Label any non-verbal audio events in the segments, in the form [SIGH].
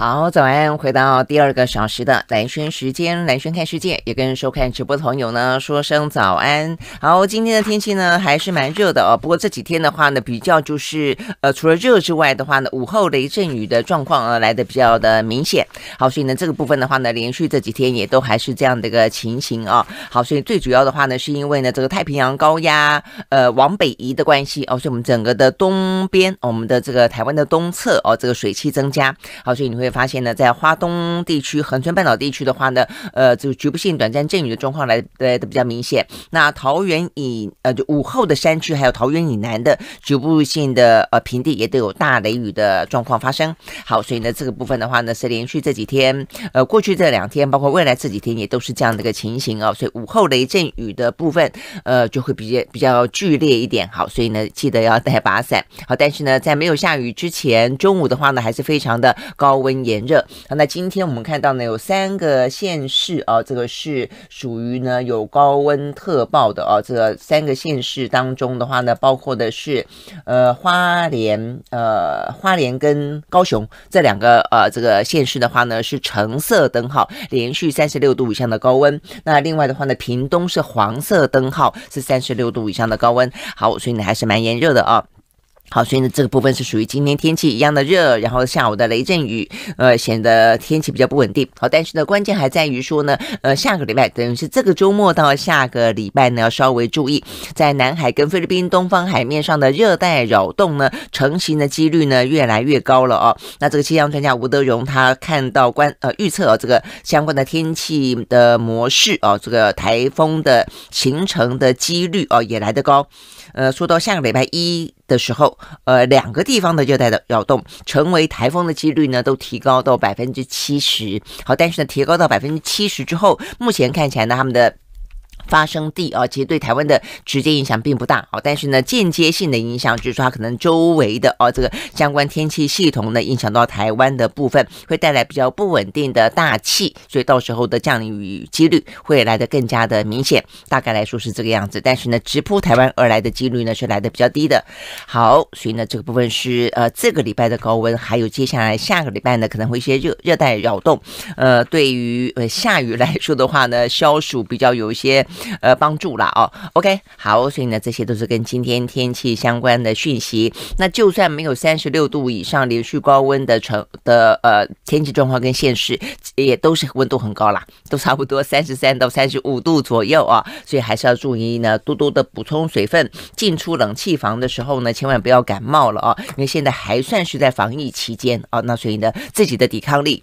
好，早安！回到第二个小时的蓝轩时间，蓝轩看世界，也跟收看直播的朋友呢说声早安。好，今天的天气呢还是蛮热的哦。不过这几天的话呢，比较就是呃，除了热之外的话呢，午后雷阵雨的状况来的比较的明显。好，所以呢这个部分的话呢，连续这几天也都还是这样的一个情形啊。好，所以最主要的话呢，是因为呢这个太平洋高压呃往北移的关系哦，所以我们整个的东边，我们的这个台湾的东侧哦，这个水汽增加。好，所以你会。发现呢，在花东地区、恒春半岛地区的话呢，呃，就局部性短暂阵雨的状况来来的比较明显。那桃园以呃，就午后的山区，还有桃园以南的局部性的呃平地，也都有大雷雨的状况发生。好，所以呢，这个部分的话呢，是连续这几天，呃，过去这两天，包括未来这几天，也都是这样的一个情形哦。所以午后雷阵雨的部分，呃，就会比较比较剧烈一点。好，所以呢，记得要带把伞。好，但是呢，在没有下雨之前，中午的话呢，还是非常的高温。炎热那今天我们看到呢，有三个县市啊，这个是属于呢有高温特报的啊。这三个县市当中的话呢，包括的是呃花莲、呃花莲跟高雄这两个呃这个县市的话呢是橙色灯号，连续三十六度以上的高温。那另外的话呢，屏东是黄色灯号，是三十六度以上的高温。好，所以呢还是蛮炎热的啊。好，所以呢，这个部分是属于今天天气一样的热，然后下午的雷阵雨，呃，显得天气比较不稳定。好，但是呢，关键还在于说呢，呃，下个礼拜，等于是这个周末到下个礼拜呢，要稍微注意，在南海跟菲律宾东方海面上的热带扰动呢，成型的几率呢越来越高了哦。那这个气象专家吴德荣，他看到关呃预测这个相关的天气的模式哦，这个台风的形成的几率哦，也来得高。呃，说到下个礼拜一的时候，呃，两个地方的热带扰动成为台风的几率呢，都提高到百分之七十。好，但是呢，提高到百分之七十之后，目前看起来呢，他们的。发生地啊，其实对台湾的直接影响并不大，好，但是呢，间接性的影响就是说，它可能周围的哦，这个相关天气系统呢，影响到台湾的部分，会带来比较不稳定的大气，所以到时候的降雨几率会来得更加的明显，大概来说是这个样子。但是呢，直扑台湾而来的几率呢，是来的比较低的。好，所以呢，这个部分是呃，这个礼拜的高温，还有接下来下个礼拜呢，可能会一些热热带扰动，呃，对于呃下雨来说的话呢，消暑比较有一些。呃，帮助啦哦，OK，好，所以呢，这些都是跟今天天气相关的讯息。那就算没有三十六度以上连续高温的城的呃天气状况跟现实，也都是温度很高啦，都差不多三十三到三十五度左右啊。所以还是要注意呢，多多的补充水分。进出冷气房的时候呢，千万不要感冒了啊，因为现在还算是在防疫期间啊。那所以呢，自己的抵抗力。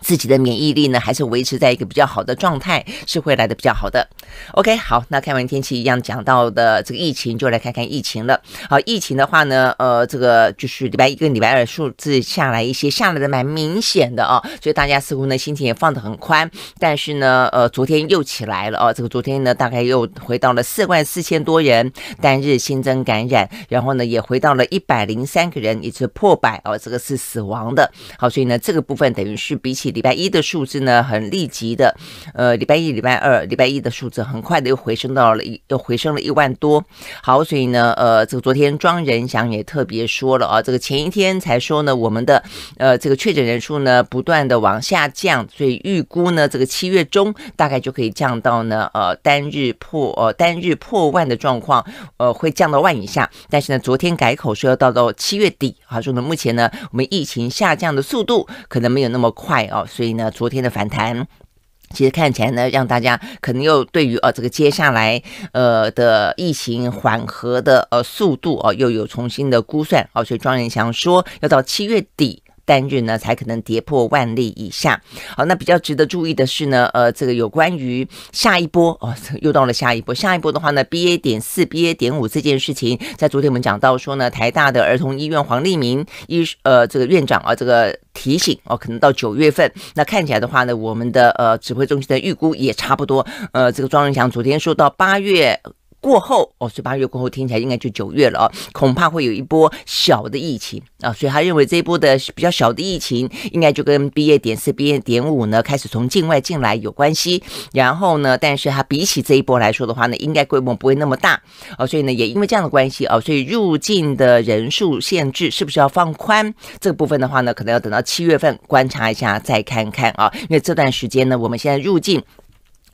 自己的免疫力呢，还是维持在一个比较好的状态，是会来的比较好的。OK，好，那看完天气一样讲到的这个疫情，就来看看疫情了。好，疫情的话呢，呃，这个就是礼拜一个礼拜二数字下来一些，下来的蛮明显的哦，所以大家似乎呢心情也放得很宽。但是呢，呃，昨天又起来了哦，这个昨天呢大概又回到了四万四千多人单日新增感染，然后呢也回到了一百零三个人，也是破百哦，这个是死亡的。好，所以呢这个部分等于是比起。礼拜一的数字呢，很立即的，呃，礼拜一、礼拜二，礼拜一的数字很快的又回升到了一，又回升了一万多。好，所以呢，呃，这个昨天庄仁祥也特别说了啊，这个前一天才说呢，我们的呃这个确诊人数呢，不断的往下降，所以预估呢，这个七月中大概就可以降到呢，呃，单日破呃单日破万的状况，呃，会降到万以下。但是呢，昨天改口说要到到七月底啊，说呢，目前呢，我们疫情下降的速度可能没有那么快啊。所以呢，昨天的反弹，其实看起来呢，让大家可能又对于呃这个接下来呃的疫情缓和的呃速度啊，又有重新的估算。而所以庄仁祥说要到七月底。单日呢才可能跌破万例以下。好，那比较值得注意的是呢，呃，这个有关于下一波哦，又到了下一波。下一波的话呢，BA 点四、BA 点五这件事情，在昨天我们讲到说呢，台大的儿童医院黄立明医呃这个院长啊，这个提醒哦，可能到九月份。那看起来的话呢，我们的呃指挥中心的预估也差不多。呃，这个庄仁强昨天说到八月。过后哦，所以八月过后，听起来应该就九月了啊，恐怕会有一波小的疫情啊，所以他认为这一波的比较小的疫情，应该就跟 BA 点四、BA 点五呢开始从境外进来有关系。然后呢，但是它比起这一波来说的话呢，应该规模不会那么大哦，所以呢，也因为这样的关系啊，所以入境的人数限制是不是要放宽？这部分的话呢，可能要等到七月份观察一下再看看啊，因为这段时间呢，我们现在入境。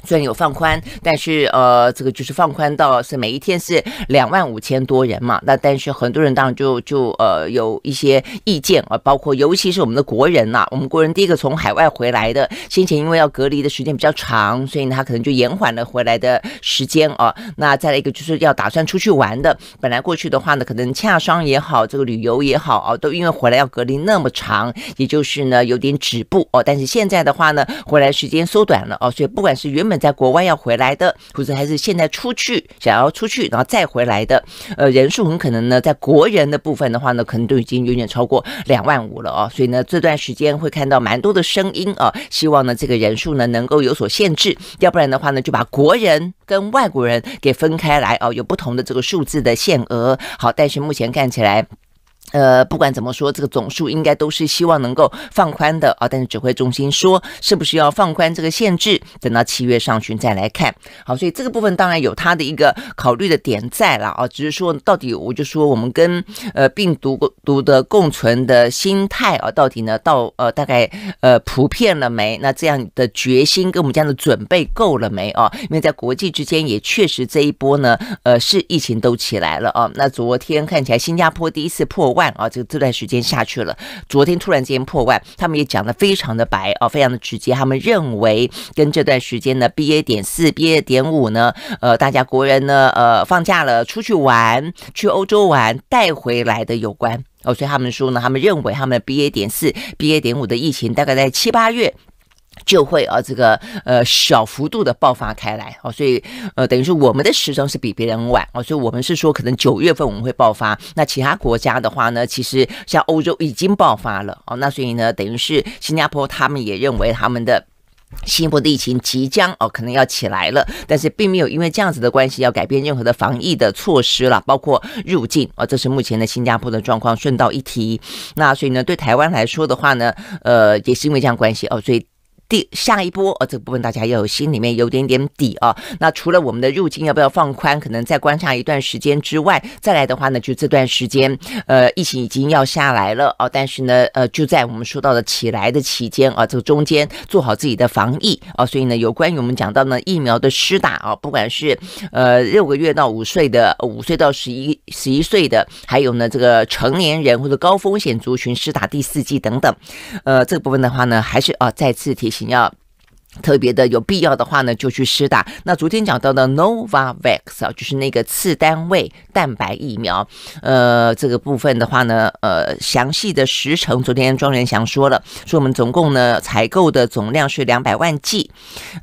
虽然有放宽，但是呃，这个就是放宽到是每一天是两万五千多人嘛。那但是很多人当然就就呃有一些意见啊，包括尤其是我们的国人呐。我们国人第一个从海外回来的，先前因为要隔离的时间比较长，所以他可能就延缓了回来的时间啊。那再来一个就是要打算出去玩的，本来过去的话呢，可能洽商也好，这个旅游也好啊，都因为回来要隔离那么长，也就是呢有点止步哦。但是现在的话呢，回来时间缩短了哦，所以不管是原本。在国外要回来的，或者还是现在出去想要出去，然后再回来的，呃，人数很可能呢，在国人的部分的话呢，可能都已经有点超过两万五了啊。所以呢，这段时间会看到蛮多的声音啊，希望呢这个人数呢能够有所限制，要不然的话呢，就把国人跟外国人给分开来哦，有不同的这个数字的限额。好，但是目前看起来。呃，不管怎么说，这个总数应该都是希望能够放宽的啊。但是指挥中心说，是不是要放宽这个限制，等到七月上旬再来看。好，所以这个部分当然有他的一个考虑的点在了啊。只是说，到底我就说，我们跟呃病毒毒的共存的心态啊，到底呢到呃大概呃普遍了没？那这样的决心跟我们这样的准备够了没啊？因为在国际之间也确实这一波呢，呃是疫情都起来了啊。那昨天看起来新加坡第一次破万。啊，这个这段时间下去了，昨天突然间破万，他们也讲的非常的白啊，非常的直接。他们认为跟这段时间的 BA 点四、BA 点五呢，呃，大家国人呢，呃，放假了出去玩，去欧洲玩带回来的有关哦，所以他们说呢，他们认为他们 BA 点四、BA 点五的疫情大概在七八月。就会啊，这个呃小幅度的爆发开来哦，所以呃等于是我们的时钟是比别人晚哦，所以我们是说可能九月份我们会爆发，那其他国家的话呢，其实像欧洲已经爆发了哦，那所以呢，等于是新加坡他们也认为他们的新加坡的疫情即将哦，可能要起来了，但是并没有因为这样子的关系要改变任何的防疫的措施了，包括入境啊，这是目前的新加坡的状况。顺道一提，那所以呢，对台湾来说的话呢，呃也是因为这样关系哦，所以。第下一波啊，这个部分大家要有心里面有点点底啊。那除了我们的入境要不要放宽，可能再观察一段时间之外，再来的话呢，就这段时间，呃，疫情已经要下来了啊。但是呢，呃，就在我们说到的起来的期间啊，这个中间做好自己的防疫啊。所以呢，有关于我们讲到呢疫苗的施打啊，不管是呃六个月到五岁的，五岁到十一十一岁的，还有呢这个成年人或者高风险族群施打第四剂等等，呃，这个部分的话呢，还是啊再次提。型要特别的有必要的话呢，就去施打。那昨天讲到的 Novavax 啊，就是那个次单位蛋白疫苗，呃，这个部分的话呢，呃，详细的时程，昨天庄仁祥说了，说我们总共呢采购的总量是两百万剂，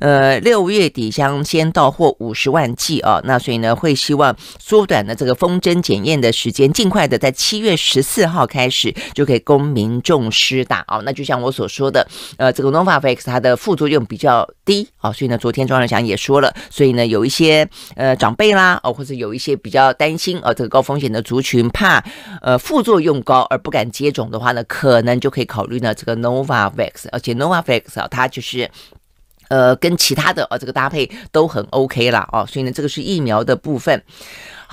呃，六月底将先到货五十万剂啊，那所以呢，会希望缩短的这个封针检验的时间，尽快的在七月十四号开始就可以供民众施打啊。那就像我所说的，呃，这个 Novavax 它的副作用比。较低啊，所以呢，昨天庄文祥也说了，所以呢，有一些呃长辈啦，哦，或者有一些比较担心呃这个高风险的族群怕呃副作用高而不敢接种的话呢，可能就可以考虑呢这个 Novavax，而且 Novavax 啊，它就是呃跟其他的啊这个搭配都很 OK 啦，哦，所以呢，这个是疫苗的部分。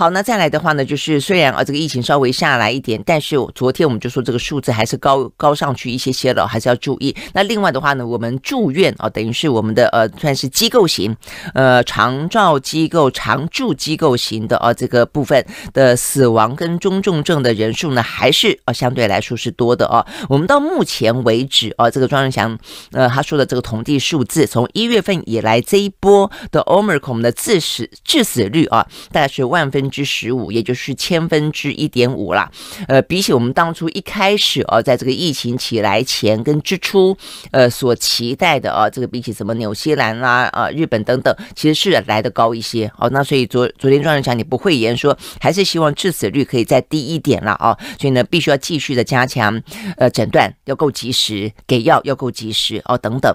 好，那再来的话呢，就是虽然啊这个疫情稍微下来一点，但是昨天我们就说这个数字还是高高上去一些些了，还是要注意。那另外的话呢，我们住院啊，等于是我们的呃算是机构型呃长照机构、常住机构型的啊这个部分的死亡跟中重症的人数呢，还是啊相对来说是多的啊。我们到目前为止啊，这个庄仁祥呃他说的这个统计数字，从一月份以来这一波的 Omicron 的致死致死率啊，大概是万分。之十五，也就是千分之一点五啦。呃，比起我们当初一开始哦，在这个疫情起来前跟之初，呃，所期待的啊，这个比起什么纽西兰啦、啊日本等等，其实是来的高一些。哦，那所以昨昨天庄院长你不会言说，还是希望致死率可以再低一点了啊。所以呢，必须要继续的加强，呃，诊断要够及时，给药要够及时哦，等等。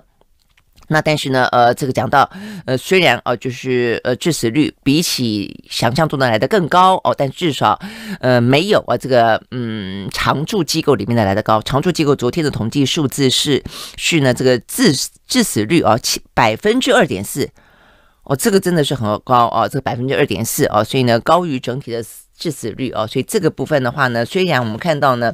那但是呢，呃，这个讲到，呃，虽然哦，就是呃，致死率比起想象中的来的更高哦，但至少呃没有啊这个嗯常住机构里面的来的高。常住机构昨天的统计数字是是呢这个致致死率啊，百分之二点四，哦，这个真的是很高啊，这个百分之二点四啊，所以呢高于整体的致死率啊，所以这个部分的话呢，虽然我们看到呢。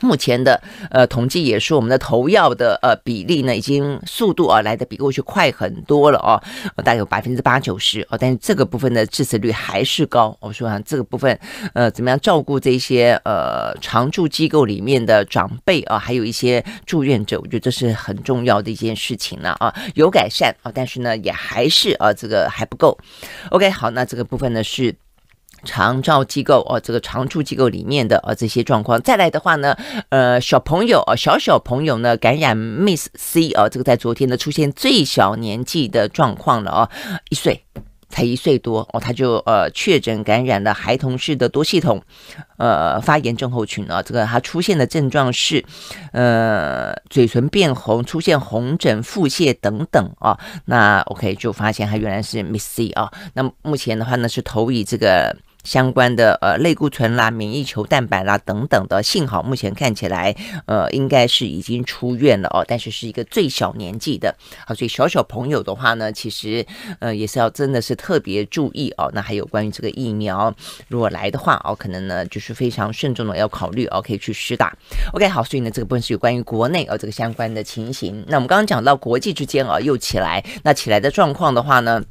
目前的呃统计也是，我们的投药的呃比例呢，已经速度啊来的比过去快很多了啊，大概有百分之八九十啊，但是这个部分的致死率还是高。我说啊，这个部分呃怎么样照顾这些呃常住机构里面的长辈啊，还有一些住院者，我觉得这是很重要的一件事情了啊，有改善啊，但是呢也还是啊这个还不够。OK，好，那这个部分呢是。长照机构哦，这个常住机构里面的啊这些状况，再来的话呢，呃，小朋友哦，小小朋友呢感染 MS i s C 哦，这个在昨天呢出现最小年纪的状况了哦，一岁才一岁多哦，他就呃确诊感染了孩童式的多系统呃发炎症候群啊，这个他出现的症状是呃嘴唇变红、出现红疹、腹泻等等啊，那 OK 就发现他原来是 MS i s C 啊，那目前的话呢是投以这个。相关的呃，类固醇啦、免疫球蛋白啦等等的，幸好目前看起来呃，应该是已经出院了哦。但是是一个最小年纪的，好，所以小小朋友的话呢，其实呃也是要真的是特别注意哦。那还有关于这个疫苗，如果来的话哦，可能呢就是非常慎重的要考虑哦，可以去施打。OK，好，所以呢这个部分是有关于国内哦这个相关的情形。那我们刚刚讲到国际之间啊又起来，那起来的状况的话呢？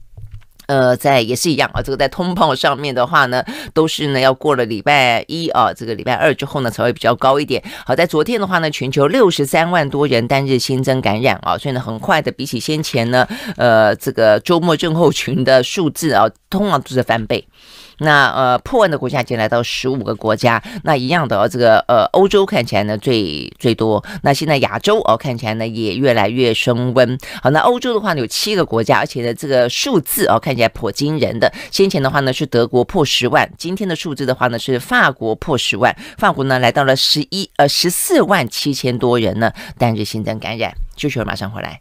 呃，在也是一样啊，这个在通报上面的话呢，都是呢要过了礼拜一啊，这个礼拜二之后呢才会比较高一点。好在昨天的话呢，全球六十三万多人单日新增感染啊，所以呢，很快的比起先前呢，呃，这个周末症候群的数字啊，通常都是翻倍。那呃破万的国家已经来到十五个国家，那一样的这个呃欧洲看起来呢最最多，那现在亚洲哦看起来呢也越来越升温。好，那欧洲的话呢有七个国家，而且呢这个数字哦看起来颇惊人的。先前的话呢是德国破十万，今天的数字的话呢是法国破十万，法国呢来到了十一呃十四万七千多人呢单日新增感染。就小马上回来。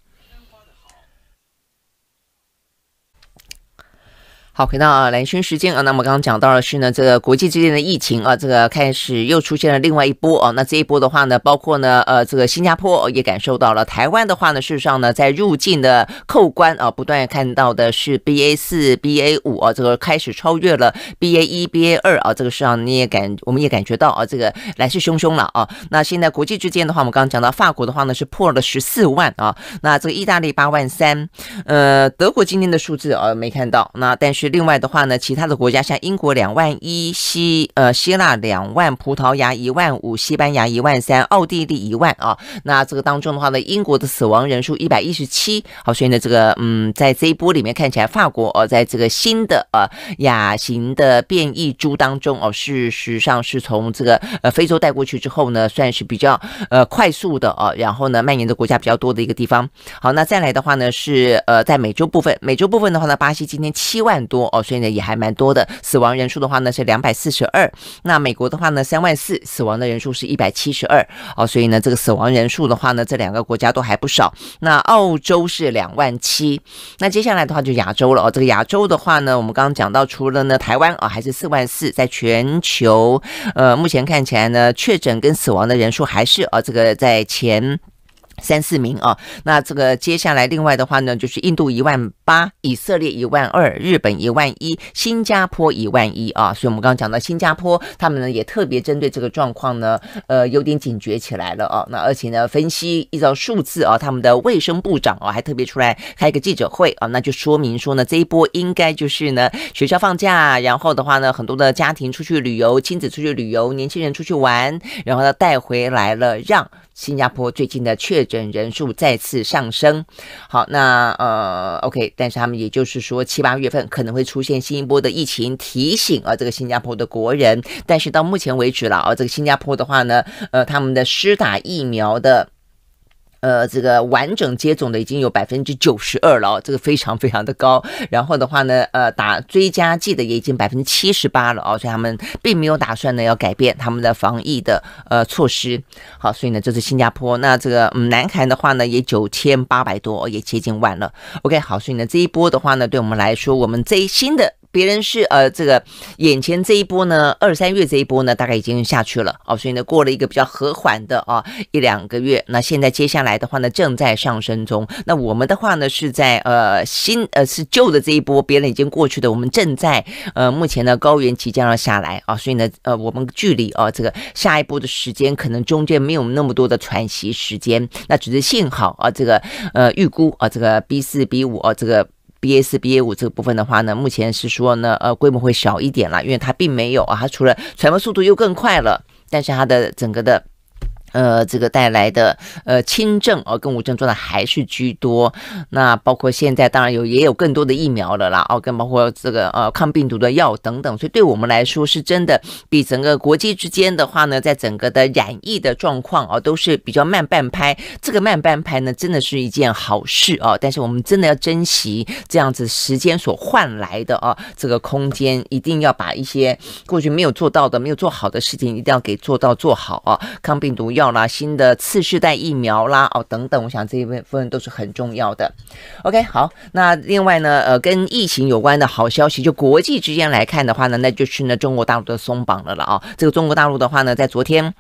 好，回到蓝轩时间啊，那么刚刚讲到的是呢，这个国际之间的疫情啊，这个开始又出现了另外一波啊。那这一波的话呢，包括呢，呃，这个新加坡也感受到了。台湾的话呢，事实上呢，在入境的扣关啊，不断看到的是 B A 四、B A 五啊，这个开始超越了 B A 一、B A 二啊。这个事实上你也感，我们也感觉到啊，这个来势汹汹了啊。那现在国际之间的话，我们刚刚讲到法国的话呢是破了十四万啊，那这个意大利八万三，呃，德国今天的数字啊没看到，那但是。另外的话呢，其他的国家像英国两万一，希呃希腊两万，葡萄牙一万五，西班牙一万三，奥地利一万啊。那这个当中的话呢，英国的死亡人数一百一十七。好，所以呢，这个嗯，在这一波里面看起来，法国哦，在这个新的呃亚型的变异株当中哦，事实上是从这个呃非洲带过去之后呢，算是比较呃快速的哦，然后呢蔓延的国家比较多的一个地方。好，那再来的话呢是呃在美洲部分，美洲部分的话呢，巴西今天七万多。多哦，所以呢也还蛮多的。死亡人数的话呢是两百四十二，那美国的话呢三万四，死亡的人数是一百七十二哦。所以呢这个死亡人数的话呢，这两个国家都还不少。那澳洲是两万七，那接下来的话就亚洲了哦。这个亚洲的话呢，我们刚刚讲到，除了呢台湾啊还是四万四，在全球呃目前看起来呢确诊跟死亡的人数还是哦这个在前三四名啊。那这个接下来另外的话呢就是印度一万。八以色列一万二，日本一万一，新加坡一万一啊，所以我们刚刚讲到新加坡，他们呢也特别针对这个状况呢，呃，有点警觉起来了啊。那而且呢，分析依照数字啊，他们的卫生部长啊，还特别出来开个记者会啊，那就说明说呢，这一波应该就是呢，学校放假，然后的话呢，很多的家庭出去旅游，亲子出去旅游，年轻人出去玩，然后呢，带回来了，让新加坡最近的确诊人数再次上升。好，那呃，OK。但是他们也就是说，七八月份可能会出现新一波的疫情，提醒啊，这个新加坡的国人。但是到目前为止了啊，这个新加坡的话呢，呃，他们的施打疫苗的。呃，这个完整接种的已经有百分之九十二了，这个非常非常的高。然后的话呢，呃，打追加剂的也已经百分之七十八了哦，所以他们并没有打算呢要改变他们的防疫的呃措施。好，所以呢，这是新加坡。那这个嗯，南韩的话呢，也九千八百多，也接近万了。OK，好，所以呢，这一波的话呢，对我们来说，我们这一新的。别人是呃，这个眼前这一波呢，二三月这一波呢，大概已经下去了哦，所以呢，过了一个比较和缓的啊一两个月，那现在接下来的话呢，正在上升中。那我们的话呢，是在呃新呃是旧的这一波，别人已经过去的，我们正在呃目前呢高原即将要下来啊，所以呢呃我们距离啊这个下一波的时间，可能中间没有那么多的喘息时间，那只是幸好啊这个呃预估啊这个 B 四 B 五啊这个。B A 四 B A 五这个部分的话呢，目前是说呢，呃，规模会小一点了，因为它并没有啊，它除了传播速度又更快了，但是它的整个的。呃，这个带来的呃轻症哦，跟无症状的还是居多。那包括现在当然有，也有更多的疫苗了啦，哦，跟包括这个呃抗病毒的药等等。所以对我们来说，是真的比整个国际之间的话呢，在整个的染疫的状况啊，都是比较慢半拍。这个慢半拍呢，真的是一件好事啊。但是我们真的要珍惜这样子时间所换来的啊这个空间，一定要把一些过去没有做到的、没有做好的事情，一定要给做到做好啊。抗病毒药。啦，新的次世代疫苗啦，哦等等，我想这一部分都是很重要的。OK，好，那另外呢，呃，跟疫情有关的好消息，就国际之间来看的话呢，那就是呢中国大陆的松绑了了啊。这个中国大陆的话呢，在昨天。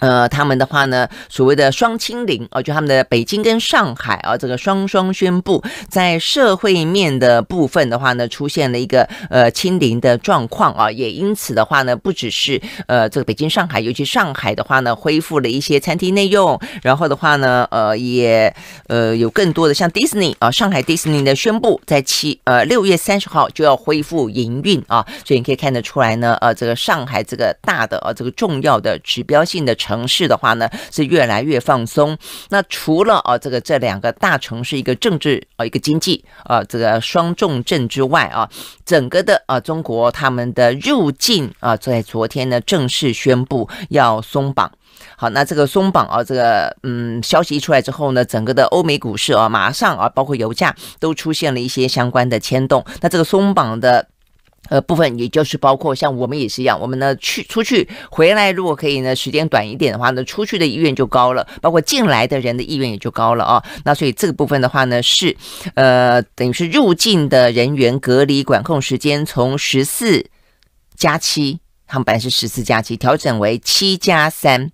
呃，他们的话呢，所谓的双清零哦，就他们的北京跟上海啊，这个双双宣布在社会面的部分的话呢，出现了一个呃清零的状况啊，也因此的话呢，不只是呃这个北京、上海，尤其上海的话呢，恢复了一些餐厅内用，然后的话呢，呃也呃有更多的像 Disney 啊，上海 Disney 的宣布在七呃六月三十号就要恢复营运啊，所以你可以看得出来呢，呃这个上海这个大的呃这个重要的指标性的。城市的话呢是越来越放松。那除了啊这个这两个大城市一个政治啊一个经济啊这个双重镇之外啊，整个的啊中国他们的入境啊在昨天呢正式宣布要松绑。好，那这个松绑啊这个嗯消息一出来之后呢，整个的欧美股市啊马上啊包括油价都出现了一些相关的牵动。那这个松绑的。呃，部分也就是包括像我们也是一样，我们呢去出去回来，如果可以呢，时间短一点的话呢，出去的意愿就高了，包括进来的人的意愿也就高了啊。那所以这个部分的话呢，是呃，等于是入境的人员隔离管控时间从十四加七。他们本来是十四加七，调整为七加三。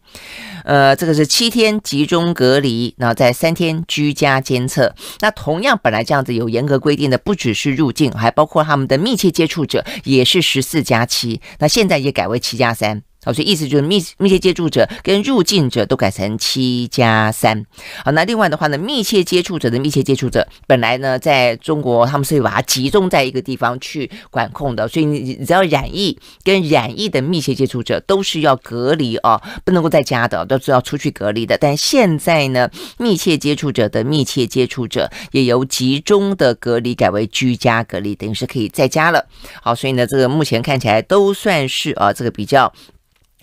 呃，这个是七天集中隔离，然后在三天居家监测。那同样本来这样子有严格规定的，不只是入境，还包括他们的密切接触者也是十四加七。那现在也改为七加三。好，所以意思就是密密切接触者跟入境者都改成七加三。好，那另外的话呢，密切接触者的密切接触者，本来呢在中国他们是会把它集中在一个地方去管控的，所以你只要染疫跟染疫的密切接触者都是要隔离啊，不能够在家的，都是要出去隔离的。但现在呢，密切接触者的密切接触者也由集中的隔离改为居家隔离，等于是可以在家了。好，所以呢，这个目前看起来都算是啊，这个比较。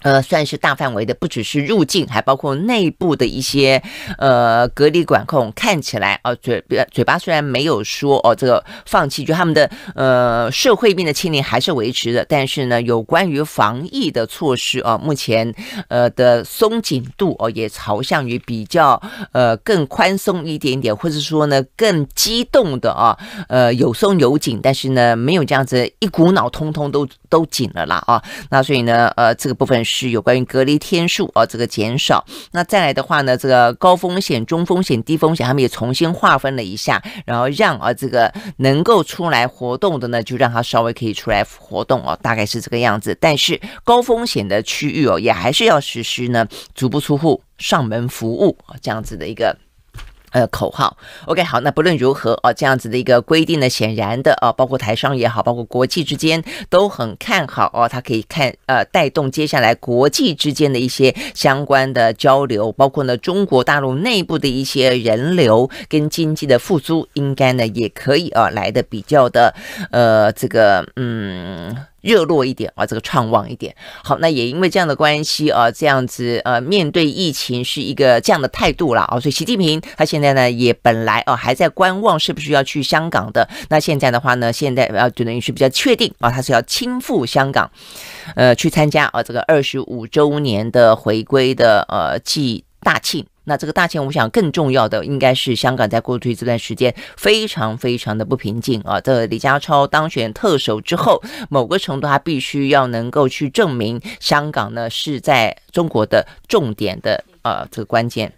呃，算是大范围的，不只是入境，还包括内部的一些呃隔离管控。看起来，哦嘴嘴巴虽然没有说哦这个放弃，就他们的呃社会面的清理还是维持的，但是呢，有关于防疫的措施啊，目前呃的松紧度哦也朝向于比较呃更宽松一点点，或者说呢更激动的啊，呃有松有紧，但是呢没有这样子一股脑通通都都紧了啦啊，那所以呢呃这个部分是有关于隔离天数啊，这个减少。那再来的话呢，这个高风险、中风险、低风险，他们也重新划分了一下，然后让啊，这个能够出来活动的呢，就让他稍微可以出来活动哦，大概是这个样子。但是高风险的区域哦，也还是要实施呢，足不出户、上门服务啊，这样子的一个。呃，口号，OK，好，那不论如何哦，这样子的一个规定呢，显然的哦，包括台商也好，包括国际之间都很看好哦，它可以看呃带动接下来国际之间的一些相关的交流，包括呢中国大陆内部的一些人流跟经济的复苏，应该呢也可以啊来的比较的呃这个嗯。热络一点啊，这个畅望一点。好，那也因为这样的关系啊，这样子呃，面对疫情是一个这样的态度啦啊，所以习近平他现在呢也本来哦还在观望是不是要去香港的，那现在的话呢，现在呃等于是比较确定啊，他是要亲赴香港，呃去参加啊这个二十五周年的回归的呃祭大庆。那这个大前我想更重要的应该是香港在过去这段时间非常非常的不平静啊。这李家超当选特首之后，某个程度他必须要能够去证明香港呢是在中国的重点的呃这个关键。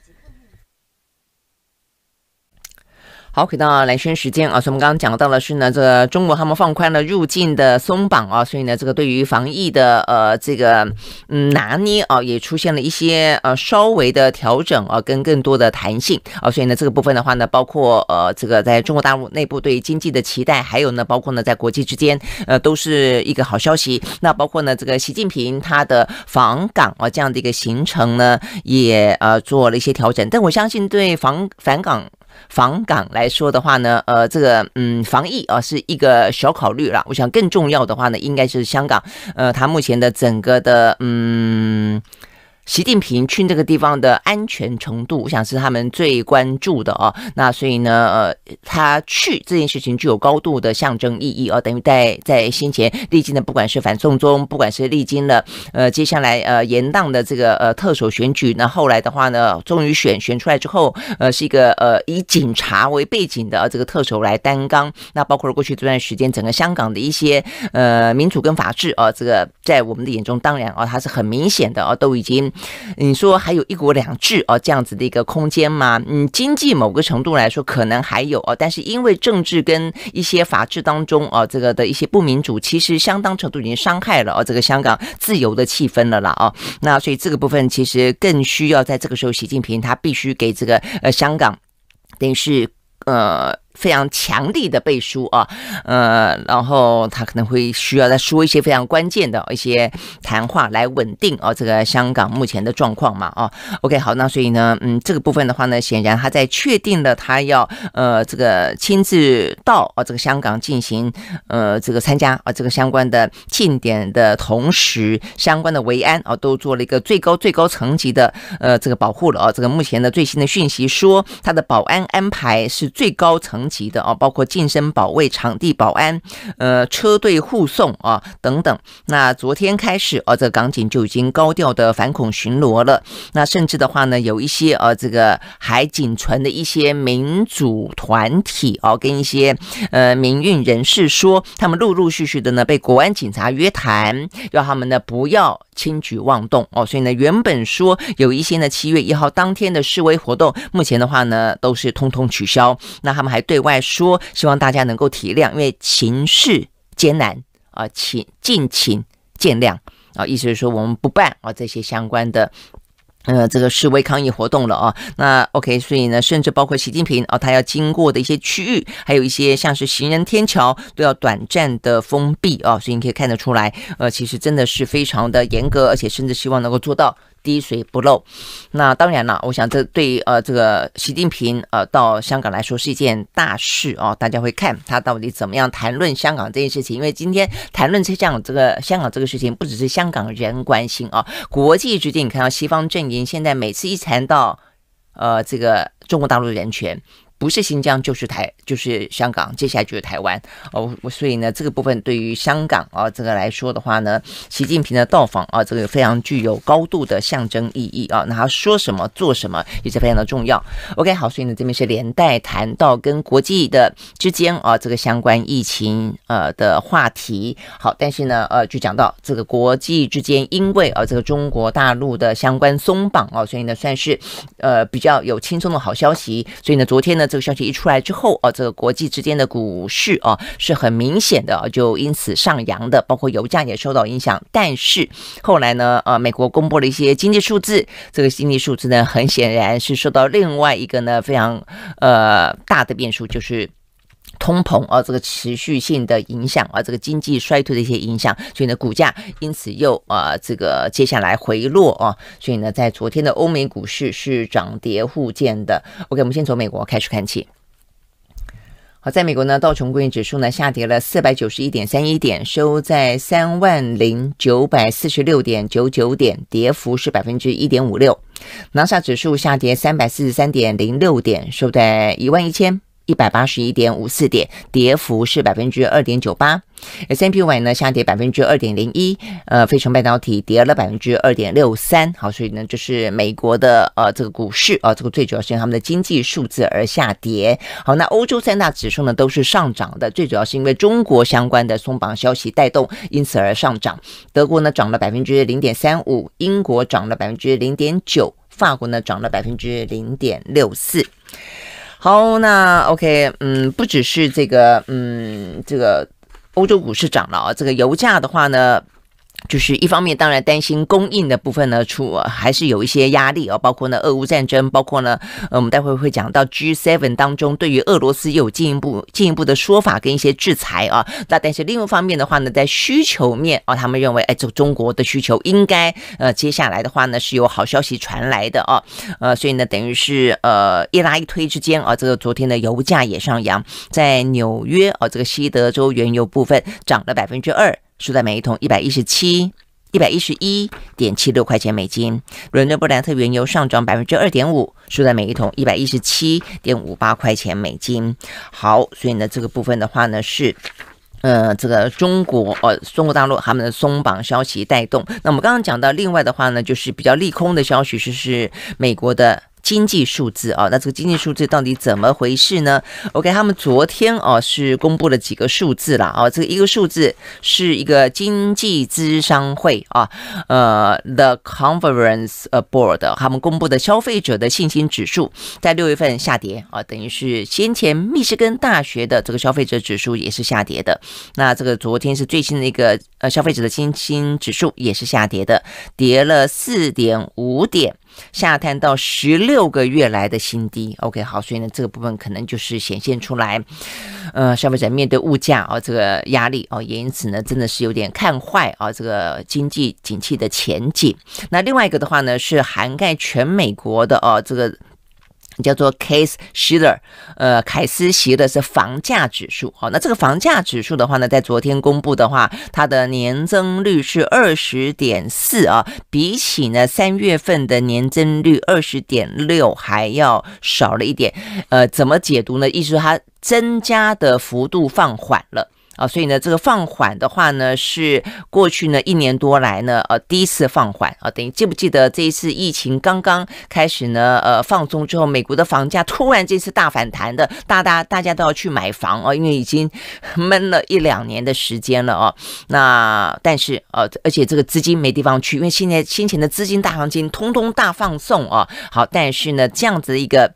好，回到蓝轩时间啊，所以我们刚刚讲到的是呢，这个中国他们放宽了入境的松绑啊，所以呢，这个对于防疫的呃这个嗯拿捏啊，也出现了一些呃稍微的调整啊，跟更多的弹性啊，所以呢，这个部分的话呢，包括呃这个在中国大陆内部对经济的期待，还有呢，包括呢在国际之间呃都是一个好消息。那包括呢这个习近平他的访港啊这样的一个行程呢，也呃做了一些调整，但我相信对访返港。防港来说的话呢，呃，这个嗯，防疫啊是一个小考虑了。我想更重要的话呢，应该是香港，呃，它目前的整个的嗯。习近平去那个地方的安全程度，我想是他们最关注的哦。那所以呢，呃，他去这件事情具有高度的象征意义哦，等于在在先前历经的，不管是反送中，不管是历经了，呃，接下来呃，严宕的这个呃特首选举，那后来的话呢，终于选选出来之后，呃，是一个呃以警察为背景的这个特首来担纲。那包括了过去这段时间，整个香港的一些呃民主跟法治啊，这个在我们的眼中，当然啊，它是很明显的啊，都已经。你说还有一国两制哦这样子的一个空间吗？嗯，经济某个程度来说可能还有哦，但是因为政治跟一些法治当中哦这个的一些不民主，其实相当程度已经伤害了哦这个香港自由的气氛了啦哦。那所以这个部分其实更需要在这个时候，习近平他必须给这个呃香港等于是呃。非常强力的背书啊，呃，然后他可能会需要再说一些非常关键的一些谈话来稳定啊这个香港目前的状况嘛，啊，OK，好，那所以呢，嗯，这个部分的话呢，显然他在确定了他要呃这个亲自到啊这个香港进行呃这个参加啊这个相关的庆典的同时，相关的维安啊都做了一个最高最高层级的呃这个保护了啊，这个目前的最新的讯息说他的保安安排是最高层。级的啊，包括近身保卫、场地保安、呃车队护送啊等等。那昨天开始啊，这个港警就已经高调的反恐巡逻了。那甚至的话呢，有一些呃这个海警船的一些民主团体啊，跟一些呃民运人士说，他们陆陆续续的呢被国安警察约谈，要他们呢不要。轻举妄动哦，所以呢，原本说有一些呢，七月一号当天的示威活动，目前的话呢，都是通通取消。那他们还对外说，希望大家能够体谅，因为情势艰难啊，请敬请见谅啊，意思是说我们不办啊这些相关的。呃，这个示威抗议活动了啊，那 OK，所以呢，甚至包括习近平啊，他要经过的一些区域，还有一些像是行人天桥都要短暂的封闭啊，所以你可以看得出来，呃，其实真的是非常的严格，而且甚至希望能够做到。滴水不漏，那当然了。我想，这对呃这个习近平呃到香港来说是一件大事啊。大家会看他到底怎么样谈论香港这件事情，因为今天谈论这香港这个香港这个事情，不只是香港人关心啊。国际间你看到西方阵营现在每次一谈到呃这个中国大陆的人权。不是新疆就是台，就是香港，接下来就是台湾哦。我所以呢，这个部分对于香港啊这个来说的话呢，习近平的到访啊，这个非常具有高度的象征意义啊。那他说什么做什么也是非常的重要。OK，好，所以呢这边是连带谈到跟国际的之间啊这个相关疫情呃的话题。好，但是呢呃就讲到这个国际之间，因为啊这个中国大陆的相关松绑啊，所以呢算是呃比较有轻松的好消息。所以呢昨天呢。这个消息一出来之后，哦，这个国际之间的股市啊是很明显的就因此上扬的，包括油价也受到影响。但是后来呢，呃，美国公布了一些经济数字，这个经济数字呢，很显然是受到另外一个呢非常呃大的变数，就是。通膨啊，这个持续性的影响啊，这个经济衰退的一些影响，所以呢，股价因此又啊，这个接下来回落啊，所以呢，在昨天的欧美股市是涨跌互见的。OK，我们先从美国开始看起。好，在美国呢，道琼工业指数呢下跌了四百九十一点三一点，收在三万零九百四十六点九九点，跌幅是百分之一点五六。纳指数下跌三百四十三点零六点，收在一万一千。一百八十一点五四点，跌幅是百分之二点九八。S M P Y 呢下跌百分之二点零一，呃，非诚半导体跌了百分之二点六三。好，所以呢，就是美国的呃这个股市啊，这个最主要是因为他们的经济数字而下跌。好，那欧洲三大指数呢都是上涨的，最主要是因为中国相关的松绑消息带动，因此而上涨。德国呢涨了百分之零点三五，英国涨了百分之零点九，法国呢涨了百分之零点六四。好，那 OK，嗯，不只是这个，嗯，这个欧洲股市涨了啊，这个油价的话呢？就是一方面，当然担心供应的部分呢，出还是有一些压力啊，包括呢俄乌战争，包括呢，呃，我们待会会讲到 G7 当中对于俄罗斯有进一步进一步的说法跟一些制裁啊。那但是另一方面的话呢，在需求面啊，他们认为，哎，这中国的需求应该，呃，接下来的话呢是有好消息传来的啊，呃，所以呢，等于是呃一拉一推之间啊，这个昨天的油价也上扬，在纽约啊，这个西德州原油部分涨了百分之二。输在每一桶一百一十七，一百一十一点七六块钱美金。伦敦布兰特原油上涨百分之二点五，输在每一桶一百一十七点五八块钱美金。好，所以呢，这个部分的话呢是，呃，这个中国，呃，中国大陆他们的松绑消息带动。那我们刚刚讲到，另外的话呢，就是比较利空的消息，就是美国的。经济数字啊，那这个经济数字到底怎么回事呢？OK，他们昨天啊是公布了几个数字了啊，这一个数字是一个经济咨商会啊，呃，The Conference Board 他们公布的消费者的信心指数在六月份下跌啊，等于是先前密歇根大学的这个消费者指数也是下跌的。那这个昨天是最新的一个呃消费者的信心指数也是下跌的，跌了四点五点。下探到十六个月来的新低。OK，好，所以呢，这个部分可能就是显现出来，呃，消费者面对物价哦这个压力哦，也因此呢，真的是有点看坏啊这个经济景气的前景。那另外一个的话呢，是涵盖全美国的哦这个。叫做 Case Shiller，呃，凯斯席的是房价指数。好，那这个房价指数的话呢，在昨天公布的话，它的年增率是二十点四啊，比起呢三月份的年增率二十点六还要少了一点。呃，怎么解读呢？意思说它增加的幅度放缓了。啊，所以呢，这个放缓的话呢，是过去呢一年多来呢，呃，第一次放缓啊。等于记不记得这一次疫情刚刚开始呢，呃，放松之后，美国的房价突然这次大反弹的，大大大家都要去买房啊，因为已经 [LAUGHS] 闷了一两年的时间了啊。那但是呃，而且这个资金没地方去，因为现在先前的资金大行情通通大放送啊。好，但是呢，这样子一个。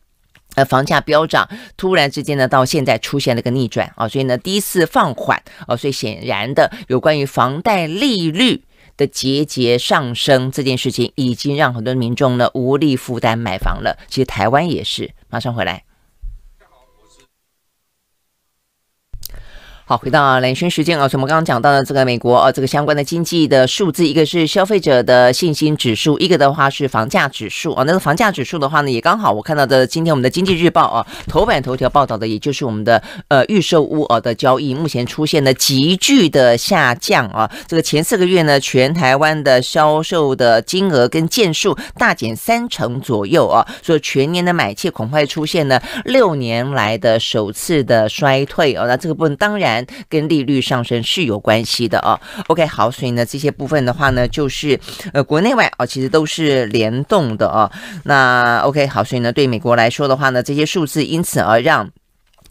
呃，房价飙涨，突然之间呢，到现在出现了个逆转啊，所以呢，第一次放缓啊，所以显然的，有关于房贷利率的节节上升这件事情，已经让很多民众呢无力负担买房了。其实台湾也是，马上回来。好，回到两轩时间啊，所以我们刚刚讲到的这个美国啊，这个相关的经济的数字，一个是消费者的信心指数，一个的话是房价指数啊。那个房价指数的话呢，也刚好我看到的今天我们的经济日报啊，头版头条报道的，也就是我们的呃预售屋啊的交易，目前出现了急剧的下降啊。这个前四个月呢，全台湾的销售的金额跟件数大减三成左右啊，所以全年的买气恐怕出现了六年来的首次的衰退啊。那这个部分当然。跟利率上升是有关系的啊。OK，好，所以呢，这些部分的话呢，就是呃，国内外啊，其实都是联动的啊。那 OK，好，所以呢，对美国来说的话呢，这些数字因此而让。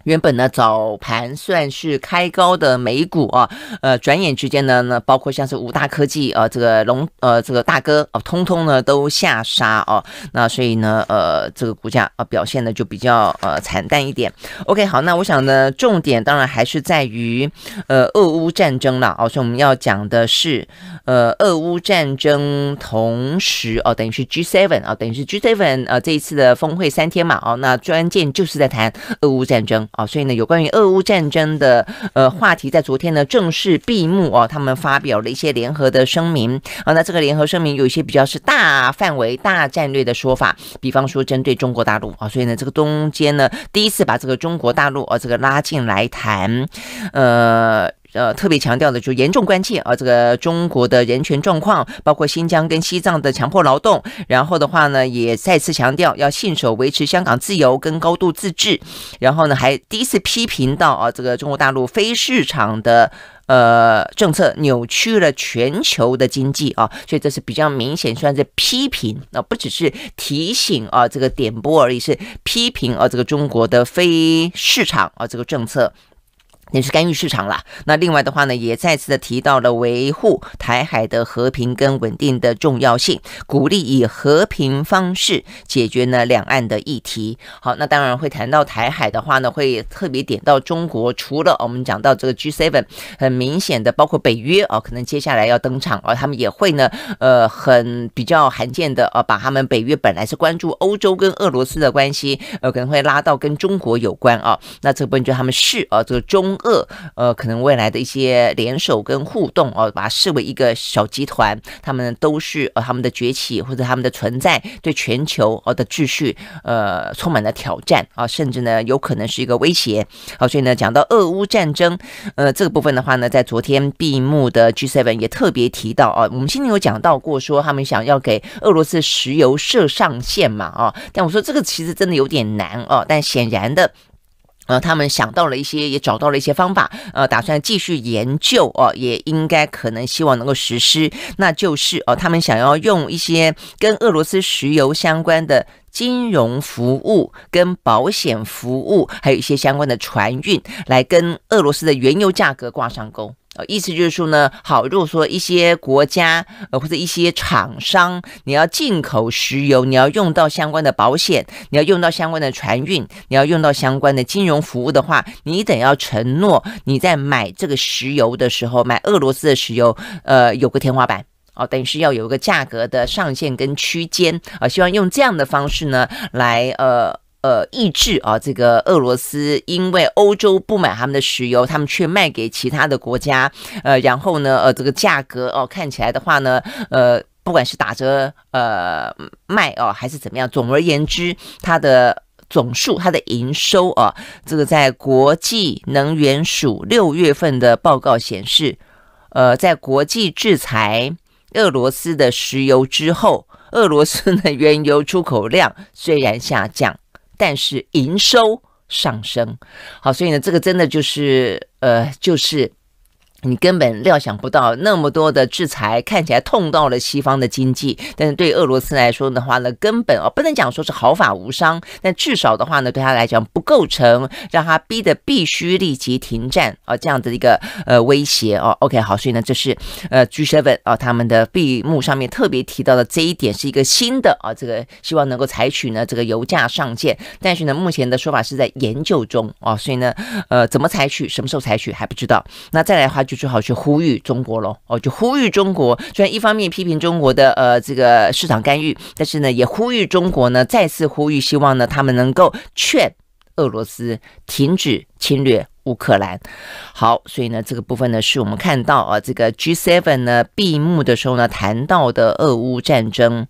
原本呢早盘算是开高的美股啊，呃，转眼之间呢，那包括像是五大科技啊，这个龙呃这个大哥啊，通通呢都下杀啊，那所以呢，呃，这个股价啊表现的就比较呃惨淡一点。OK，好，那我想呢，重点当然还是在于呃俄乌战争了啊，所以我们要讲的是呃俄乌战争，同时哦，等于是 G7 啊，等于是 G7 呃这一次的峰会三天嘛哦，那专键就是在谈俄乌战争。啊，所以呢，有关于俄乌战争的呃话题，在昨天呢正式闭幕哦，他们发表了一些联合的声明啊。那这个联合声明有一些比较是大范围、大战略的说法，比方说针对中国大陆啊。所以呢，这个中间呢第一次把这个中国大陆啊这个拉进来谈，呃。呃，特别强调的就是严重关切啊，这个中国的人权状况，包括新疆跟西藏的强迫劳动。然后的话呢，也再次强调要信守维持香港自由跟高度自治。然后呢，还第一次批评到啊，这个中国大陆非市场的呃政策扭曲了全球的经济啊，所以这是比较明显算是批评，啊，不只是提醒啊，这个点拨而已，是批评啊，这个中国的非市场啊这个政策。也是干预市场了。那另外的话呢，也再次的提到了维护台海的和平跟稳定的重要性，鼓励以和平方式解决呢两岸的议题。好，那当然会谈到台海的话呢，会特别点到中国。除了我们讲到这个 G seven，很明显的，包括北约啊，可能接下来要登场啊，他们也会呢，呃，很比较罕见的啊，把他们北约本来是关注欧洲跟俄罗斯的关系，呃，可能会拉到跟中国有关啊。那这部分就他们是啊，这个中。俄呃，可能未来的一些联手跟互动哦，把它视为一个小集团，他们都是呃，他们的崛起或者他们的存在，对全球呃的秩序呃充满了挑战啊，甚至呢有可能是一个威胁好，所以呢讲到俄乌战争呃这个部分的话呢，在昨天闭幕的 G7 也特别提到啊，我们先前有讲到过说他们想要给俄罗斯石油设上限嘛啊，但我说这个其实真的有点难哦，但显然的。呃，他们想到了一些，也找到了一些方法，呃，打算继续研究哦，也应该可能希望能够实施。那就是哦，他们想要用一些跟俄罗斯石油相关的金融服务、跟保险服务，还有一些相关的船运，来跟俄罗斯的原油价格挂上钩。呃，意思就是说呢，好，如果说一些国家，呃，或者一些厂商，你要进口石油，你要用到相关的保险，你要用到相关的船运，你要用到相关的金融服务的话，你等要承诺你在买这个石油的时候，买俄罗斯的石油，呃，有个天花板，哦，等于是要有一个价格的上限跟区间，啊，希望用这样的方式呢来，呃。呃，抑制啊，这个俄罗斯因为欧洲不买他们的石油，他们却卖给其他的国家。呃，然后呢，呃，这个价格哦，看起来的话呢，呃，不管是打折呃卖哦，还是怎么样，总而言之，它的总数、它的营收啊，这个在国际能源署六月份的报告显示，呃，在国际制裁俄罗斯的石油之后，俄罗斯的原油出口量虽然下降。但是营收上升，好，所以呢，这个真的就是，呃，就是。你根本料想不到那么多的制裁看起来痛到了西方的经济，但是对俄罗斯来说的话呢，根本哦不能讲说是毫发无伤，但至少的话呢，对他来讲不构成让他逼得必须立即停战啊这样的一个呃威胁哦。OK，好，所以呢，这是呃 G 7 e 哦、啊他们的闭幕上面特别提到的这一点是一个新的啊，这个希望能够采取呢这个油价上限，但是呢目前的说法是在研究中啊，所以呢呃怎么采取，什么时候采取还不知道。那再来的话。就只好去呼吁中国咯，哦，就呼吁中国。虽然一方面批评中国的呃这个市场干预，但是呢，也呼吁中国呢，再次呼吁，希望呢他们能够劝俄罗斯停止侵略乌克兰。好，所以呢这个部分呢是我们看到啊这个 G7 呢闭幕的时候呢谈到的俄乌战争。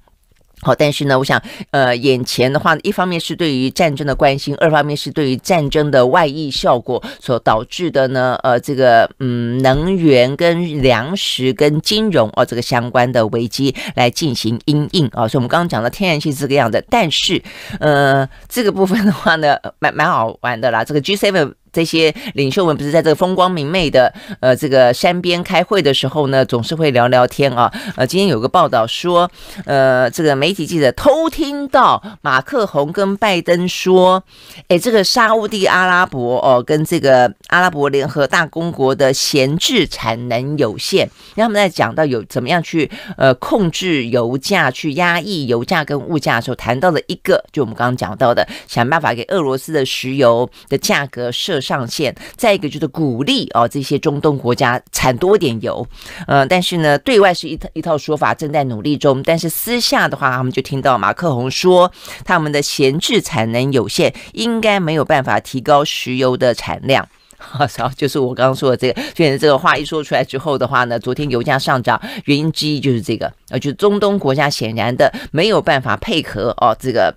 好，但是呢，我想，呃，眼前的话，一方面是对于战争的关心，二方面是对于战争的外溢效果所导致的呢，呃，这个嗯，能源跟粮食跟金融哦，这个相关的危机来进行因应啊，所以我们刚刚讲的天然气是这个样的，但是，嗯，这个部分的话呢，蛮蛮好玩的啦，这个 G seven。这些领袖们不是在这个风光明媚的呃这个山边开会的时候呢，总是会聊聊天啊。呃，今天有个报道说，呃，这个媒体记者偷听到马克宏跟拜登说，哎，这个沙地阿拉伯哦，跟这个阿拉伯联合大公国的闲置产能有限。然后他们在讲到有怎么样去呃控制油价、去压抑油价跟物价的时候，谈到了一个，就我们刚刚讲到的，想办法给俄罗斯的石油的价格设。上限，再一个就是鼓励哦这些中东国家产多点油，呃，但是呢，对外是一套一套说法，正在努力中。但是私下的话，他们就听到马克宏说，他们的闲置产能有限，应该没有办法提高石油的产量。好，[LAUGHS] 就是我刚刚说的这个，现在这个话一说出来之后的话呢，昨天油价上涨原因之一就是这个，呃，就是中东国家显然的没有办法配合哦，这个。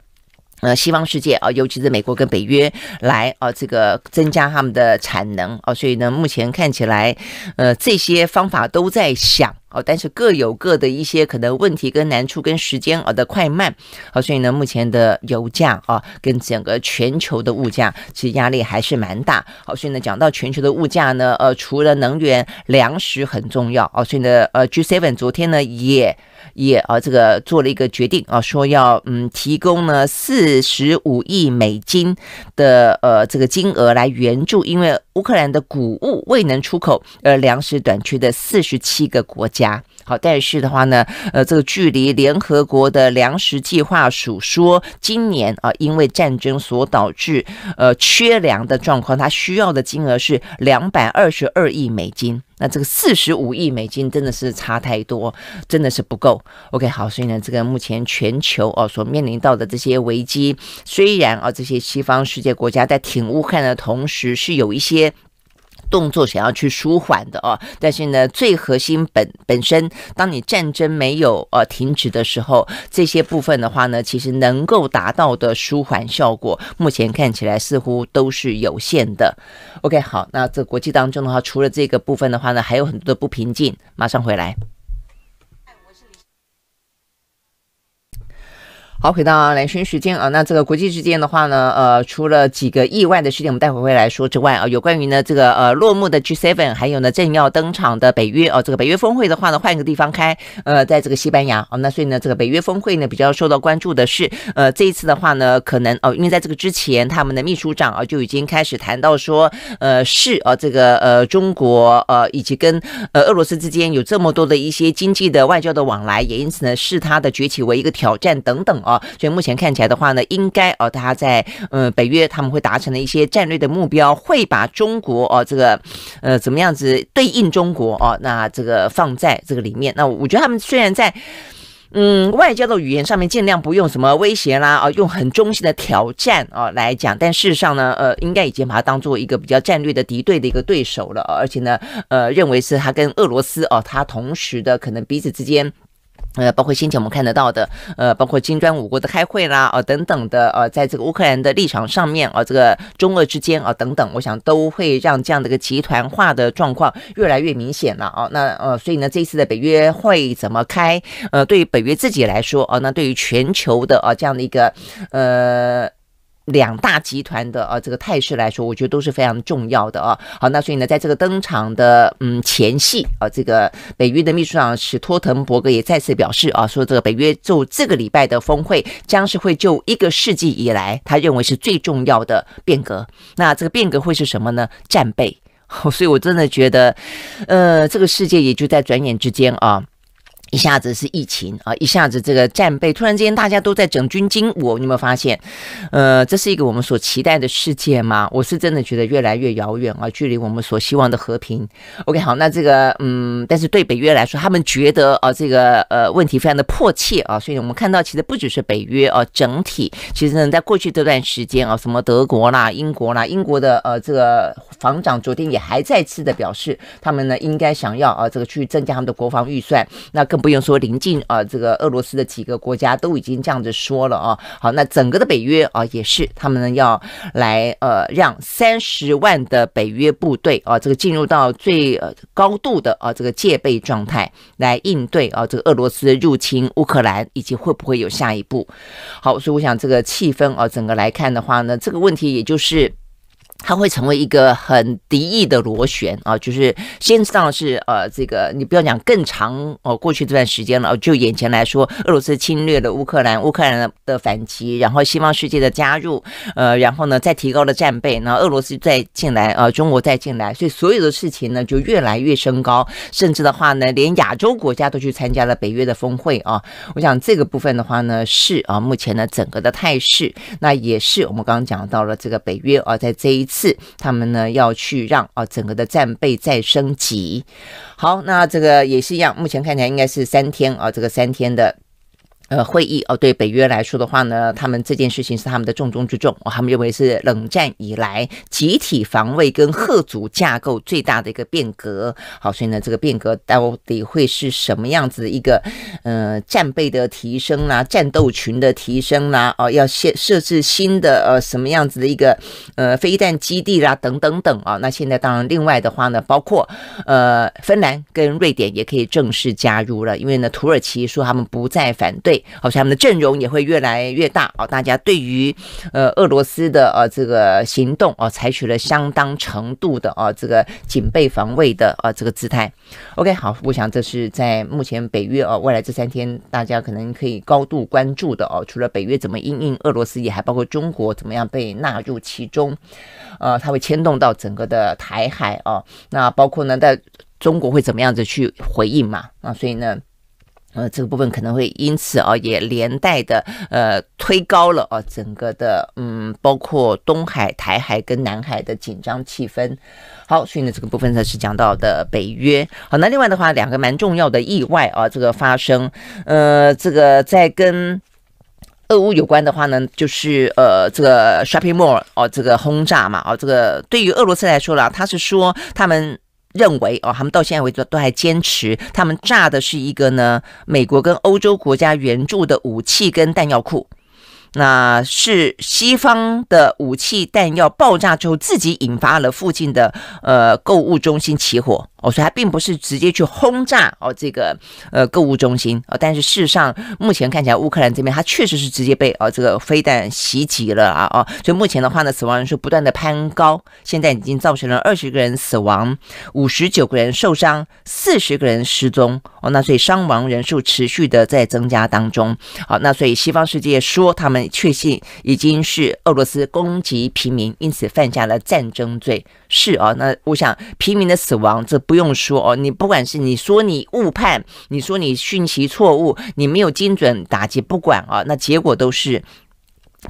呃，西方世界啊，尤其是美国跟北约来啊，这个增加他们的产能啊，所以呢，目前看起来，呃，这些方法都在想。哦，但是各有各的一些可能问题跟难处跟时间的快慢，好，所以呢，目前的油价啊，跟整个全球的物价其实压力还是蛮大。好，所以呢，讲到全球的物价呢，呃，除了能源，粮食很重要。哦，所以呢，呃，G7 昨天呢也也啊这个做了一个决定啊，说要嗯提供呢四十五亿美金的呃这个金额来援助，因为乌克兰的谷物未能出口而粮食短缺的四十七个国家。家好，但是的话呢，呃，这个距离联合国的粮食计划署说，今年啊，因为战争所导致呃缺粮的状况，它需要的金额是两百二十二亿美金，那这个四十五亿美金真的是差太多，真的是不够。OK，好，所以呢，这个目前全球哦所面临到的这些危机，虽然啊这些西方世界国家在挺乌克兰的同时，是有一些。动作想要去舒缓的哦，但是呢，最核心本本身，当你战争没有呃停止的时候，这些部分的话呢，其实能够达到的舒缓效果，目前看起来似乎都是有限的。OK，好，那这国际当中的话，除了这个部分的话呢，还有很多的不平静，马上回来。好，回到蓝轩时间啊，那这个国际之间的话呢，呃，除了几个意外的事件，我们待会会来说之外啊，有关于呢这个呃落幕的 G7，还有呢正要登场的北约呃，这个北约峰会的话呢，换一个地方开，呃，在这个西班牙啊，那所以呢，这个北约峰会呢比较受到关注的是，呃，这一次的话呢，可能哦，因为在这个之前，他们的秘书长啊就已经开始谈到说，呃，是啊，这个呃中国呃以及跟呃俄罗斯之间有这么多的一些经济的外交的往来，也因此呢视他的崛起为一个挑战等等啊。啊。所以目前看起来的话呢，应该哦，大家在呃北约他们会达成的一些战略的目标，会把中国哦这个呃怎么样子对应中国哦，那这个放在这个里面。那我觉得他们虽然在嗯外交的语言上面尽量不用什么威胁啦，啊，用很中性的挑战啊来讲，但事实上呢，呃，应该已经把它当做一个比较战略的敌对的一个对手了，而且呢，呃，认为是他跟俄罗斯哦，他同时的可能彼此之间。呃，包括先前我们看得到的，呃，包括金砖五国的开会啦，啊，等等的，呃，在这个乌克兰的立场上面，啊，这个中俄之间啊，等等，我想都会让这样的一个集团化的状况越来越明显了，啊，那呃，所以呢，这次的北约会怎么开？呃，对于北约自己来说，哦，那对于全球的啊，这样的一个，呃。两大集团的啊，这个态势来说，我觉得都是非常重要的啊。好，那所以呢，在这个登场的嗯前戏啊，这个北约的秘书长史托滕伯格也再次表示啊，说这个北约就这个礼拜的峰会将是会就一个世纪以来他认为是最重要的变革。那这个变革会是什么呢？战备。[LAUGHS] 所以我真的觉得，呃，这个世界也就在转眼之间啊。一下子是疫情啊，一下子这个战备，突然之间大家都在整军经我你有没有发现？呃，这是一个我们所期待的世界吗？我是真的觉得越来越遥远啊，距离我们所希望的和平。OK，好，那这个嗯，但是对北约来说，他们觉得啊，这个呃问题非常的迫切啊，所以我们看到其实不只是北约啊，整体其实呢，在过去这段时间啊，什么德国啦、英国啦，英国的呃这个防长昨天也还再次的表示，他们呢应该想要啊这个去增加他们的国防预算，那跟。不用说，临近啊，这个俄罗斯的几个国家都已经这样子说了啊。好，那整个的北约啊，也是他们呢要来呃，让三十万的北约部队啊，这个进入到最呃、高度的啊，这个戒备状态来应对啊，这个俄罗斯入侵乌克兰以及会不会有下一步。好，所以我想这个气氛啊，整个来看的话呢，这个问题也就是。它会成为一个很敌意的螺旋啊，就是先上是呃，这个你不要讲更长哦，过去这段时间了，就眼前来说，俄罗斯侵略了乌克兰，乌克兰的反击，然后西方世界的加入，呃，然后呢再提高了战备，然后俄罗斯再进来，呃，中国再进来，所以所有的事情呢就越来越升高，甚至的话呢，连亚洲国家都去参加了北约的峰会啊。我想这个部分的话呢，是啊，目前呢整个的态势，那也是我们刚刚讲到了这个北约啊，在这一。次，他们呢要去让啊整个的战备再升级。好，那这个也是一样，目前看起来应该是三天啊，这个三天的。呃，会议哦，对北约来说的话呢，他们这件事情是他们的重中之重。哦，他们认为是冷战以来集体防卫跟核族架构最大的一个变革。好，所以呢，这个变革到底会是什么样子的一个？呃，战备的提升啦，战斗群的提升啦，哦，要设设置新的呃什么样子的一个呃飞弹基地啦，等等等啊。那现在当然，另外的话呢，包括呃芬兰跟瑞典也可以正式加入了，因为呢，土耳其说他们不再反对。好像他们的阵容也会越来越大。哦，大家对于呃俄罗斯的呃这个行动，哦，采取了相当程度的哦这个警备防卫的啊这个姿态。OK，好，我想这是在目前北约哦，未来这三天大家可能可以高度关注的哦。除了北约怎么应对俄罗斯，也还包括中国怎么样被纳入其中。呃，它会牵动到整个的台海哦，那包括呢，在中国会怎么样子去回应嘛？啊，所以呢？呃，这个部分可能会因此啊，也连带的呃，推高了啊，整个的嗯，包括东海、台海跟南海的紧张气氛。好，所以呢，这个部分呢是讲到的北约。好，那另外的话，两个蛮重要的意外啊，这个发生，呃，这个在跟俄乌有关的话呢，就是呃，这个 s h o p p i n g m a l l 哦，这个轰炸嘛，哦，这个对于俄罗斯来说啦，他是说他们。认为哦，他们到现在为止都还坚持，他们炸的是一个呢，美国跟欧洲国家援助的武器跟弹药库，那是西方的武器弹药爆炸之后，自己引发了附近的呃购物中心起火。哦，所以它并不是直接去轰炸哦这个呃购物中心哦，但是事实上目前看起来乌克兰这边它确实是直接被哦这个飞弹袭击了啊哦，所以目前的话呢死亡人数不断的攀高，现在已经造成了二十个人死亡，五十九个人受伤，四十个人失踪哦，那所以伤亡人数持续的在增加当中。好，那所以西方世界说他们确信已经是俄罗斯攻击平民，因此犯下了战争罪。是啊，那我想平民的死亡，这不用说哦。你不管是你说你误判，你说你讯息错误，你没有精准打击，不管啊，那结果都是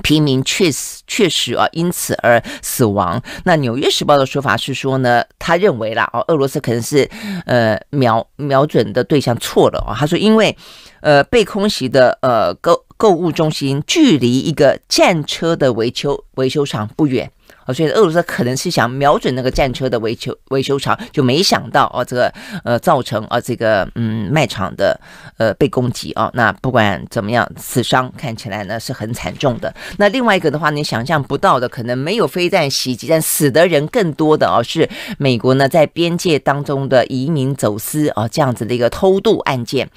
平民确实确实啊因此而死亡。那《纽约时报》的说法是说呢，他认为啦，哦，俄罗斯可能是呃瞄瞄准的对象错了啊。他说，因为呃被空袭的呃购购物中心距离一个战车的维修维修厂不远。所以俄罗斯可能是想瞄准那个战车的维修维修厂，就没想到哦，这个呃造成啊这个嗯卖场的呃被攻击啊。那不管怎么样，死伤看起来呢是很惨重的。那另外一个的话，你想象不到的，可能没有飞弹袭击，但死的人更多的啊是美国呢在边界当中的移民走私啊这样子的一个偷渡案件。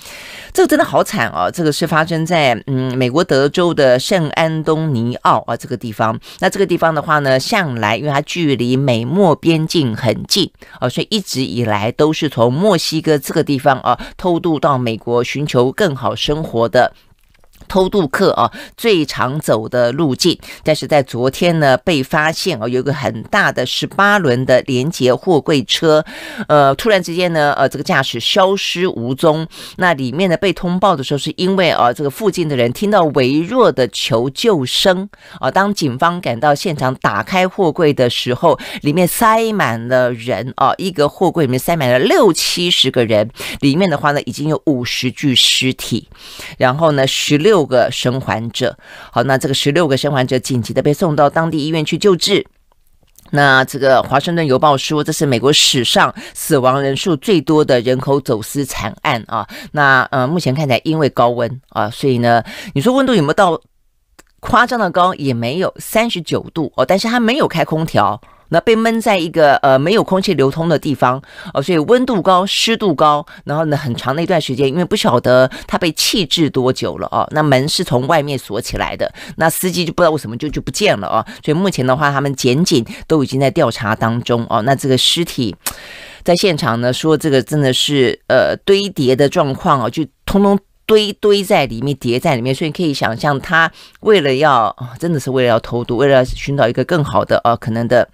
这个真的好惨哦，这个是发生在嗯美国德州的圣安东尼奥啊这个地方。那这个地方的话呢，下向来，因为它距离美墨边境很近啊，所以一直以来都是从墨西哥这个地方啊偷渡到美国，寻求更好生活的。偷渡客啊，最常走的路径，但是在昨天呢，被发现哦，有个很大的十八轮的连接货柜车，呃，突然之间呢，呃，这个驾驶消失无踪。那里面呢，被通报的时候，是因为啊，这个附近的人听到微弱的求救声啊。当警方赶到现场，打开货柜的时候，里面塞满了人啊，一个货柜里面塞满了六七十个人，里面的话呢，已经有五十具尸体，然后呢，十六。六个生还者，好，那这个十六个生还者紧急的被送到当地医院去救治。那这个《华盛顿邮报》说，这是美国史上死亡人数最多的人口走私惨案啊。那呃，目前看起来因为高温啊，所以呢，你说温度有没有到夸张的高？也没有，三十九度哦，但是他没有开空调。那被闷在一个呃没有空气流通的地方啊，所以温度高、湿度高，然后呢很长的一段时间，因为不晓得他被弃置多久了啊。那门是从外面锁起来的，那司机就不知道为什么就就不见了啊。所以目前的话，他们检警都已经在调查当中哦。那这个尸体在现场呢，说这个真的是呃堆叠的状况啊，就通通堆堆在里面，叠在里面，所以可以想象他为了要真的是为了要偷渡，为了寻找一个更好的啊可能的。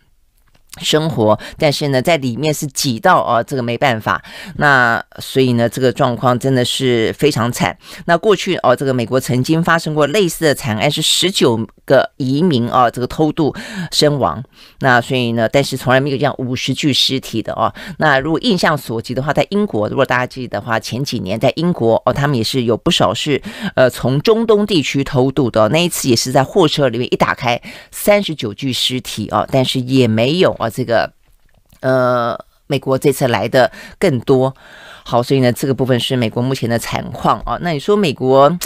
生活，但是呢，在里面是挤到啊，这个没办法。那所以呢，这个状况真的是非常惨。那过去哦，这个美国曾经发生过类似的惨案，是十九个移民啊，这个偷渡身亡。那所以呢，但是从来没有这样五十具尸体的哦。那如果印象所及的话，在英国，如果大家记得的话，前几年在英国哦，他们也是有不少是呃从中东地区偷渡的。那一次也是在货车里面一打开，三十九具尸体啊，但是也没有。啊，这个，呃，美国这次来的更多，好，所以呢，这个部分是美国目前的产况啊。那你说美国？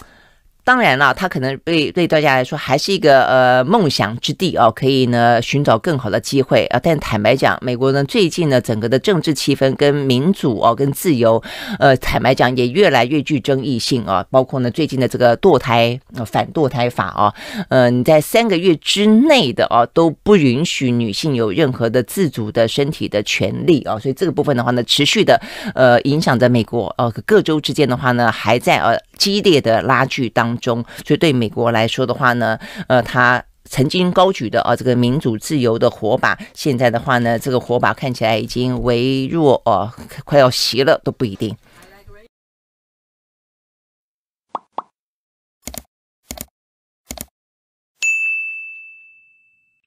当然了，它可能对对大家来说还是一个呃梦想之地哦，可以呢寻找更好的机会啊。但坦白讲，美国呢最近呢整个的政治气氛跟民主哦跟自由，呃坦白讲也越来越具争议性啊。包括呢最近的这个堕胎反堕胎法啊，呃你在三个月之内的啊都不允许女性有任何的自主的身体的权利啊。所以这个部分的话呢，持续的呃影响着美国呃各州之间的话呢还在呃。激烈的拉锯当中，所以对美国来说的话呢，呃，他曾经高举的啊这个民主自由的火把，现在的话呢，这个火把看起来已经微弱哦，快要熄了都不一定。